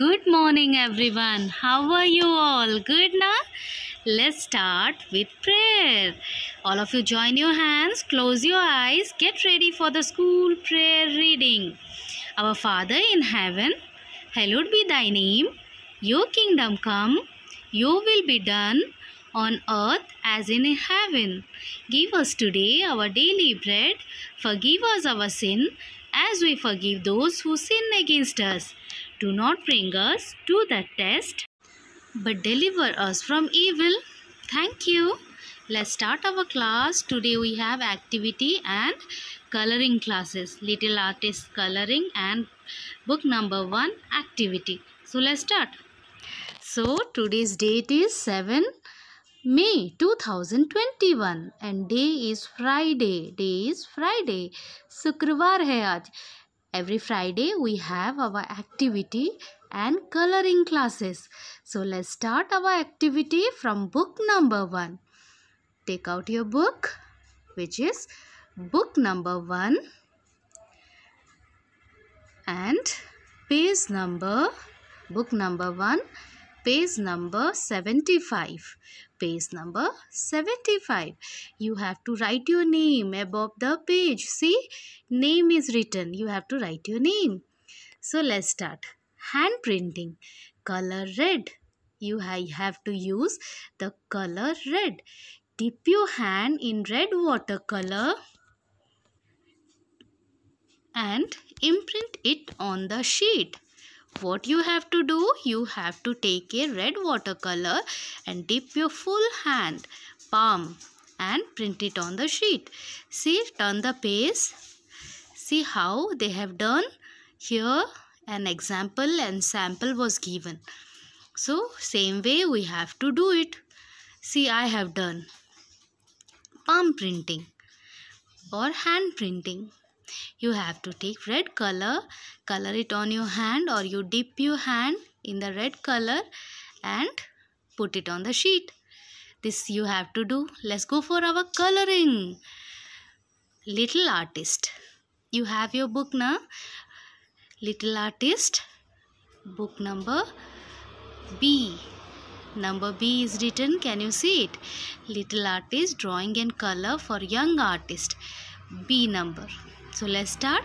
Good morning everyone. How are you all? Good na? Let's start with prayer. All of you join your hands, close your eyes, get ready for the school prayer reading. Our Father in heaven, hallowed be thy name. Your kingdom come, your will be done on earth as in heaven. Give us today our daily bread. Forgive us our sin as we forgive those who sin against us do not bring us to that test, but deliver us from evil. Thank you. Let's start our class. Today we have activity and coloring classes. Little artist coloring and book number 1 activity. So let's start. So today's date is 7 May 2021 and day is Friday. Day is Friday. शुक्रवार hai aaj. Every Friday we have our activity and coloring classes. So let's start our activity from book number 1. Take out your book which is book number 1 and page number book number 1 page number 75 page number 75 you have to write your name above the page see name is written you have to write your name so let's start hand printing color red you have to use the color red dip your hand in red watercolor and imprint it on the sheet what you have to do you have to take a red watercolor and dip your full hand palm and print it on the sheet see turn the page see how they have done here an example and sample was given so same way we have to do it see i have done palm printing or hand printing you have to take red color color it on your hand or you dip your hand in the red color and put it on the sheet this you have to do let's go for our coloring little artist you have your book now little artist book number b number b is written can you see it little artist drawing and color for young artist b number so let's start.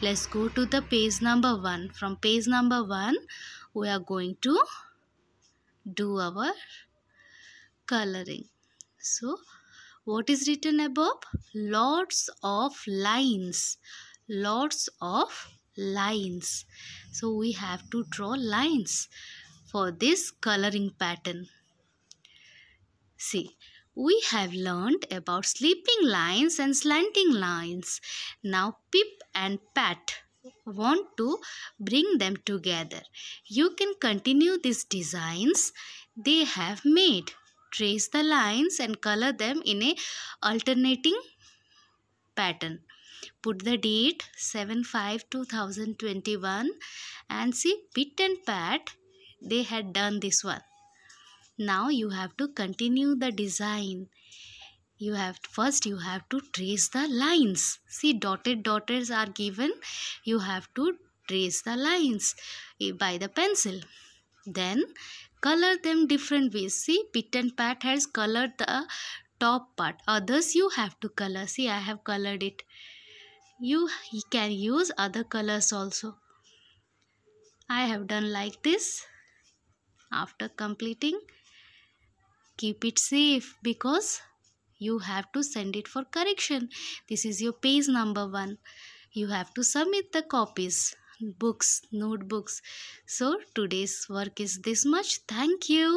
Let's go to the page number 1. From page number 1, we are going to do our coloring. So what is written above? Lots of lines. Lots of lines. So we have to draw lines for this coloring pattern. See, we have learned about sleeping lines and slanting lines. Now Pip and Pat want to bring them together. You can continue these designs they have made. Trace the lines and color them in a alternating pattern. Put the date 7-5-2021 and see Pit and Pat they had done this one now you have to continue the design you have first you have to trace the lines see dotted dotters are given you have to trace the lines eh, by the pencil then color them different ways see pit and pat has colored the top part others you have to color see i have colored it you can use other colors also i have done like this after completing keep it safe because you have to send it for correction this is your page number 1 you have to submit the copies books notebooks so today's work is this much thank you